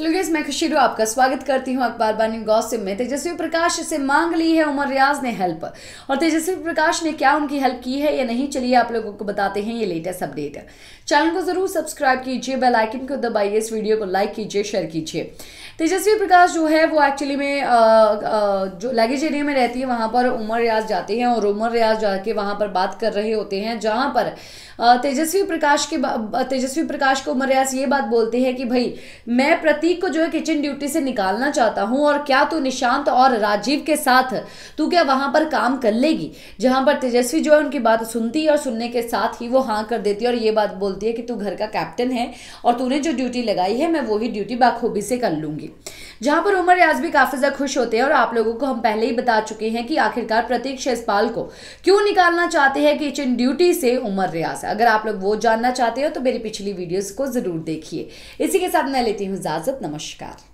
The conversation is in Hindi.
लुगेज मैं रू आपका स्वागत करती हूं अखबार बानी गौसिप में तेजस्वी प्रकाश से मांग ली है उमर रियाज ने हेल्प और तेजस्वी प्रकाश ने क्या उनकी हेल्प की है या नहीं चलिए आप लोगों को बताते हैं ये लेटेस्ट अपडेट चैनल को जरूर सब्सक्राइब कीजिए बेल आइकन को दबाइए इस वीडियो को लाइक कीजिए शेयर कीजिए तेजस्वी प्रकाश जो है वो एक्चुअली में आ, आ, जो लगेज एरिया में रहती है वहां पर उमर रियाज जाते हैं और उमर रियाज जाके वहां पर बात कर रहे होते हैं जहाँ पर तेजस्वी प्रकाश के तेजस्वी प्रकाश को उमर रियाज ये बात बोलते हैं कि भाई मैं प्रतीक को जो है किचन ड्यूटी से निकालना चाहता हूं और क्या तू निशांत और राजीव के साथ तू क्या वहां पर काम कर लेगी जहां पर तेजस्वी जो है उनकी बात सुनती है और सुनने के साथ ही वो हाँ कर देती है और ये बात बोलती है कि तू घर का कैप्टन है और तूने जो ड्यूटी लगाई है मैं वही ड्यूटी बाखूबी से कर लूंगी जहां पर उमर रियाज भी काफी ज्यादा खुश होते हैं और आप लोगों को हम पहले ही बता चुके हैं कि आखिरकार प्रतीक शेषपाल को क्यों निकालना चाहते हैं किचन ड्यूटी से उमर रियाज अगर आप लोग वो जानना चाहते हो तो मेरी पिछली वीडियोज को जरूर देखिए इसी के साथ मैं लेती हूँ इजाजत नमस्कार